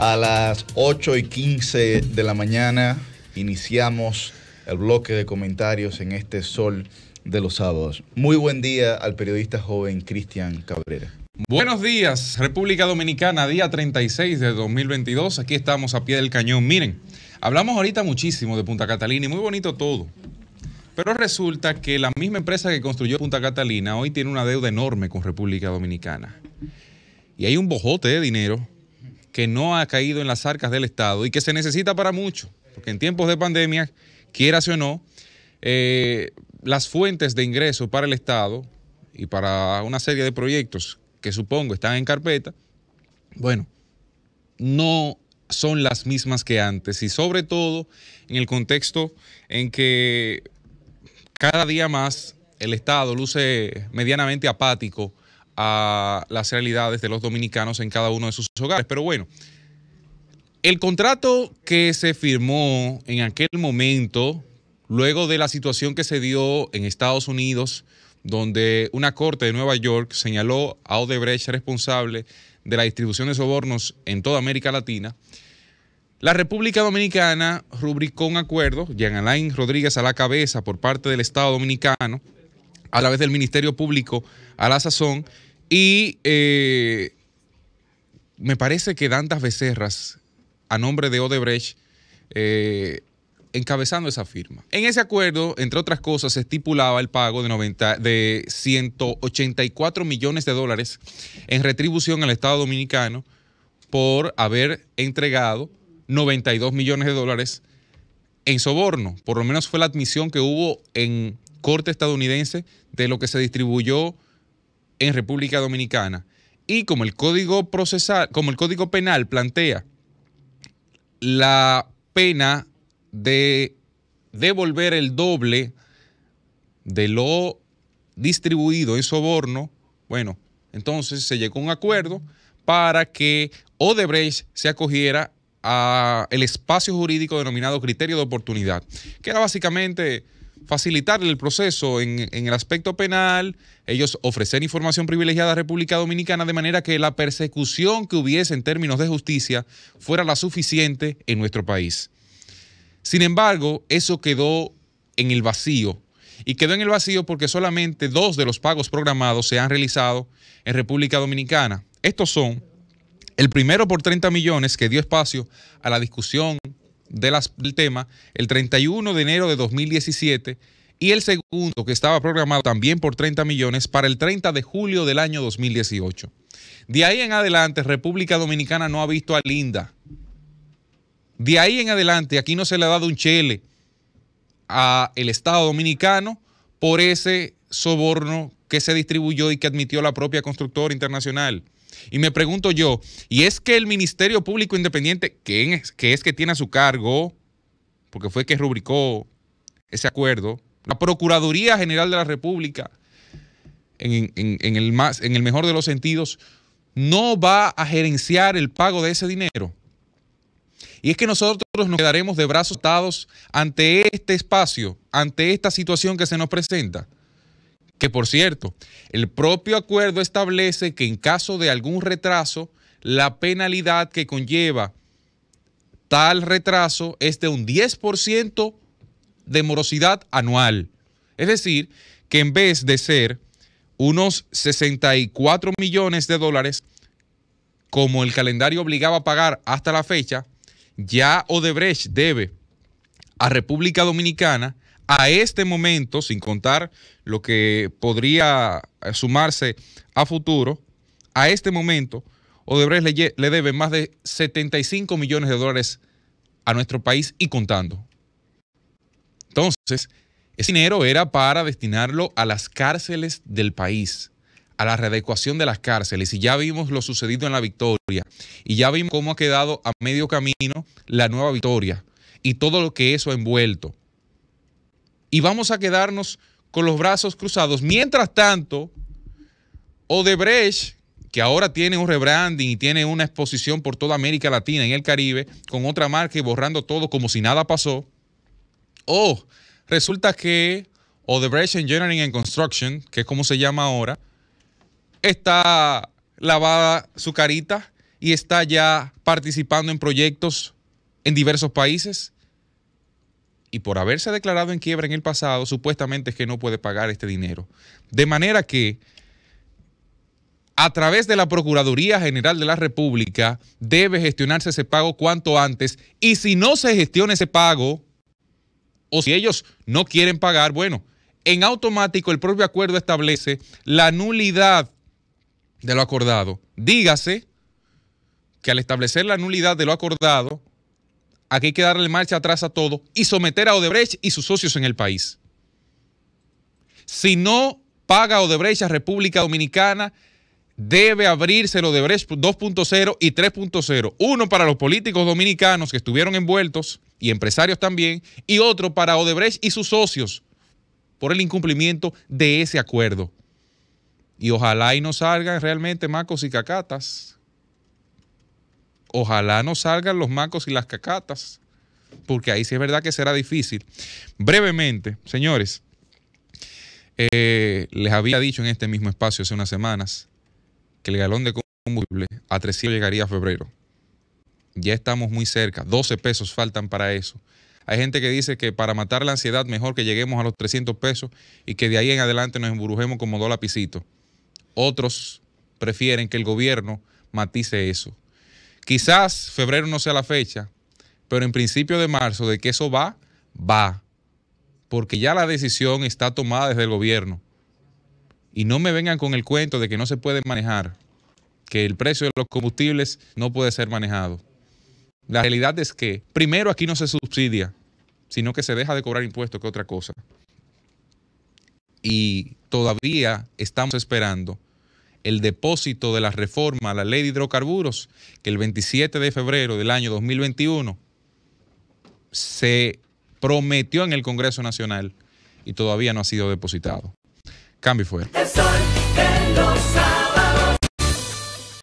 A las 8 y 15 de la mañana iniciamos el bloque de comentarios en este sol de los sábados. Muy buen día al periodista joven Cristian Cabrera. Buenos días, República Dominicana, día 36 de 2022. Aquí estamos a pie del cañón. Miren, hablamos ahorita muchísimo de Punta Catalina y muy bonito todo. Pero resulta que la misma empresa que construyó Punta Catalina hoy tiene una deuda enorme con República Dominicana. Y hay un bojote de dinero que no ha caído en las arcas del Estado y que se necesita para mucho, porque en tiempos de pandemia, quieras o no, eh, las fuentes de ingreso para el Estado y para una serie de proyectos que supongo están en carpeta, bueno, no son las mismas que antes y sobre todo en el contexto en que cada día más el Estado luce medianamente apático a las realidades de los dominicanos en cada uno de sus hogares. Pero bueno, el contrato que se firmó en aquel momento, luego de la situación que se dio en Estados Unidos, donde una corte de Nueva York señaló a Odebrecht responsable de la distribución de sobornos en toda América Latina, la República Dominicana rubricó un acuerdo, Jean Alain Rodríguez a la cabeza por parte del Estado Dominicano, a través del Ministerio Público a la sazón, y eh, me parece que Dantas Becerras, a nombre de Odebrecht, eh, encabezando esa firma. En ese acuerdo, entre otras cosas, se estipulaba el pago de, 90, de 184 millones de dólares en retribución al Estado Dominicano por haber entregado 92 millones de dólares en soborno. Por lo menos fue la admisión que hubo en corte estadounidense de lo que se distribuyó en República Dominicana. Y como el Código Procesal, como el Código Penal plantea la pena de devolver el doble de lo distribuido en soborno, bueno, entonces se llegó a un acuerdo para que Odebrecht se acogiera al espacio jurídico denominado criterio de oportunidad, que era básicamente facilitar el proceso en, en, el aspecto penal, ellos ofrecer información privilegiada a República Dominicana de manera que la persecución que hubiese en términos de justicia fuera la suficiente en nuestro país. Sin embargo, eso quedó en el vacío. Y quedó en el vacío porque solamente dos de los pagos programados se han realizado en República Dominicana. Estos son el primero por 30 millones que dio espacio a la discusión de las, del tema el 31 de enero de 2017 y el segundo, que estaba programado también por 30 millones, para el 30 de julio del año 2018. De ahí en adelante, República Dominicana no ha visto a Linda. De ahí en adelante, aquí no se le ha dado un chele al Estado Dominicano por ese soborno que se distribuyó y que admitió la propia constructora internacional. Y me pregunto yo, ¿y es que el Ministerio Público Independiente, que es que, tiene a su cargo, porque fue que rubricó ese acuerdo, la Procuraduría General de la República, en, el más, en el mejor de los sentidos, no va a gerenciar el pago de ese dinero. Y es que nosotros nos quedaremos de brazos atados ante este espacio, ante esta situación que se nos presenta. Que por cierto, el propio acuerdo establece que en caso de algún retraso, la penalidad que conlleva tal retraso es de un 10% de morosidad anual. Es decir, que en vez de ser unos 64 millones de dólares, como el calendario obligaba a pagar hasta la fecha, ya Odebrecht debe a República Dominicana a este momento, sin contar lo que podría eh, sumarse a futuro, a este momento, Odebrecht le, debe más de 75 millones de dólares a nuestro país y contando. Entonces, ese dinero era para destinarlo a las cárceles del país, a la readecuación de las cárceles. Y ya vimos lo sucedido en la victoria. Y ya vimos cómo ha quedado a medio camino la nueva victoria y todo lo que eso ha envuelto y vamos a quedarnos con los brazos cruzados. Mientras tanto, Odebrecht, que ahora tiene un rebranding y tiene una exposición por toda América Latina y el Caribe, con otra marca y borrando todo como si nada pasó. Oh, resulta que Odebrecht Engineering and Construction, que es como se llama ahora, está lavada su carita y está ya participando en proyectos en diversos países y por haberse declarado en quiebra en el pasado, supuestamente es que no puede pagar este dinero. De manera que a través de la Procuraduría General de la República debe gestionarse ese pago cuanto antes. Y si no se gestiona ese pago, o si ellos no quieren pagar, bueno, en automático el propio acuerdo establece la nulidad de lo acordado. Dígase que al establecer la nulidad de lo acordado, aquí hay que darle marcha atrás a todo y someter a Odebrecht y sus socios en el país. Si no paga Odebrecht a República Dominicana, debe abrirse el Odebrecht 2.0 y 3.0. Uno para los políticos dominicanos que estuvieron envueltos y empresarios también, y otro para Odebrecht y sus socios por el incumplimiento de ese acuerdo. Y ojalá y no salgan realmente macos y cacatas. Ojalá no salgan los macos y las cacatas, porque ahí sí es verdad que será difícil. Brevemente, señores, eh, les había dicho en este mismo espacio hace unas semanas que el galón de combustible a 300 llegaría a febrero. Ya estamos muy cerca, 12 pesos faltan para eso. Hay gente que dice que para matar la ansiedad mejor que lleguemos a los 300 pesos y que de ahí en adelante nos emburujemos como dos lapicitos. Otros prefieren que el gobierno matice eso. Quizás febrero no sea la fecha, pero en principio de marzo, de que eso va, va. Porque ya la decisión está tomada desde el gobierno. Y no me vengan con el cuento de que no se puede manejar, que el precio de los combustibles no puede ser manejado. La realidad es que, primero, aquí no se subsidia, sino que se deja de cobrar impuestos que otra cosa. Y todavía estamos esperando el depósito de la reforma a la ley de hidrocarburos, que el 27 de febrero del año 2021 se prometió en el Congreso Nacional y todavía no ha sido depositado. Cambio fue.